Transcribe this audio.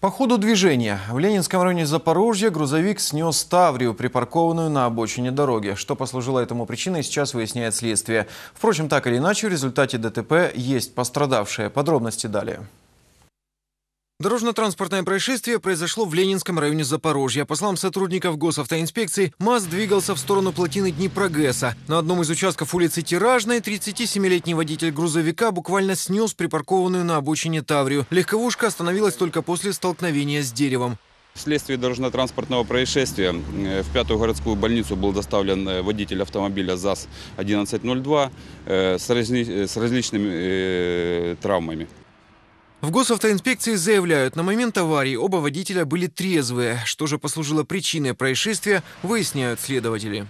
По ходу движения в Ленинском районе Запорожья грузовик снес Таврию, припаркованную на обочине дороги. Что послужило этому причиной, сейчас выясняет следствие. Впрочем, так или иначе, в результате ДТП есть пострадавшие. Подробности далее. Дорожно-транспортное происшествие произошло в Ленинском районе Запорожья. По словам сотрудников госавтоинспекции, МАЗ двигался в сторону плотины Дни Прогресса. На одном из участков улицы Тиражной 37-летний водитель грузовика буквально снес припаркованную на обочине Таврию. Легковушка остановилась только после столкновения с деревом. Вследствие дорожно-транспортного происшествия э, в пятую городскую больницу был доставлен э, водитель автомобиля ЗАЗ-1102 э, с различными травмами. В госавтоинспекции заявляют, на момент аварии оба водителя были трезвые. Что же послужило причиной происшествия, выясняют следователи.